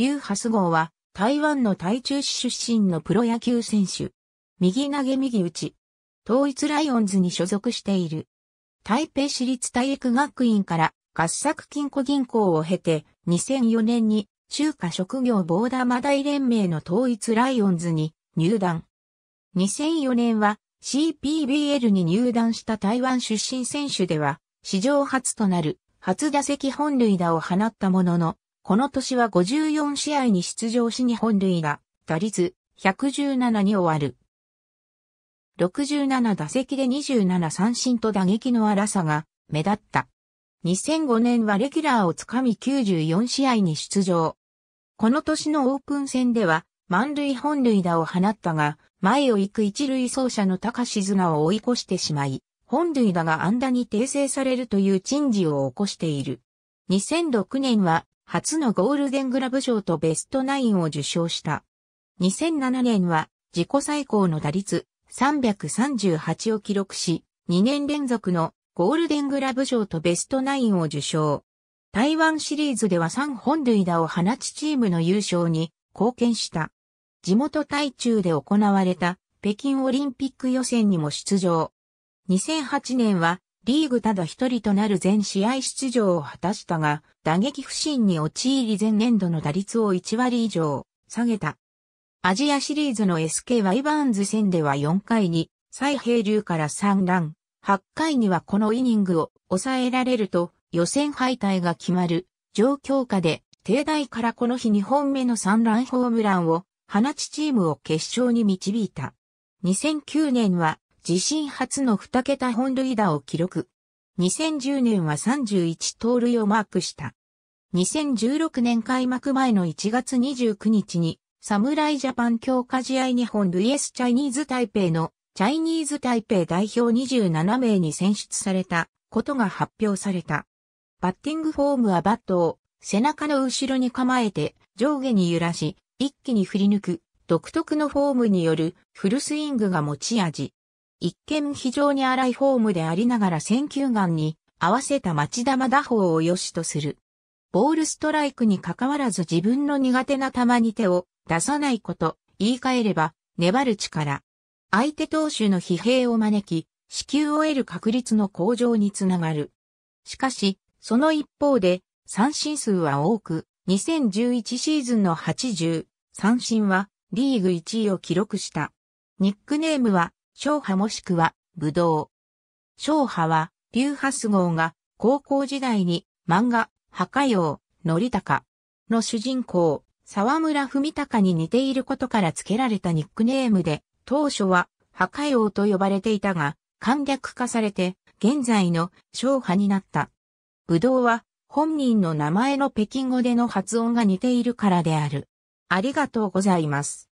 劉ハス号は台湾の台中市出身のプロ野球選手。右投げ右打ち。統一ライオンズに所属している。台北市立体育学院から合作金庫銀行を経て2004年に中華職業ボーダーマダイ連盟の統一ライオンズに入団。2004年は CPBL に入団した台湾出身選手では史上初となる初打席本塁打を放ったもののこの年は54試合に出場し日本類が打率117に終わる。67打席で27三振と打撃の荒さが目立った。2005年はレギュラーをつかみ94試合に出場。この年のオープン戦では満塁本塁打を放ったが、前を行く一塁走者の高志綱を追い越してしまい、本塁打が安打に訂正されるという珍事を起こしている。2006年は初のゴールデングラブ賞とベストナインを受賞した。2007年は自己最高の打率338を記録し、2年連続のゴールデングラブ賞とベストナインを受賞。台湾シリーズでは3本塁打を放ちチームの優勝に貢献した。地元台中で行われた北京オリンピック予選にも出場。2008年はリーグただ一人となる全試合出場を果たしたが、打撃不振に陥り前年度の打率を1割以上下げた。アジアシリーズの SK ワイバーンズ戦では4回に、再平流から3ラン、8回にはこのイニングを抑えられると、予選敗退が決まる状況下で、帝大からこの日2本目の3ランホームランを放ちチームを決勝に導いた。2009年は自身初の2桁本塁打を記録。2010年は31盗塁をマークした。2016年開幕前の1月29日に、侍ジャパン強化試合日本 VS チャイニーズ台北のチャイニーズ台北代表27名に選出されたことが発表された。バッティングフォームはバットを背中の後ろに構えて上下に揺らし、一気に振り抜く独特のフォームによるフルスイングが持ち味。一見非常に荒いフォームでありながら選球眼に合わせた町玉打法を良しとする。ボールストライクに関わらず自分の苦手な球に手を出さないこと、言い換えれば、粘る力。相手投手の疲弊を招き、死球を得る確率の向上につながる。しかし、その一方で、三振数は多く、2011シーズンの80、三振はリーグ1位を記録した。ニックネームは小波もしくは、武道。小波は、流派ス号が、高校時代に、漫画、破壊王、のりたか、の主人公、沢村文隆に似ていることから付けられたニックネームで、当初は、破壊王と呼ばれていたが、簡略化されて、現在の小波になった。ぶどうは、本人の名前の北京語での発音が似ているからである。ありがとうございます。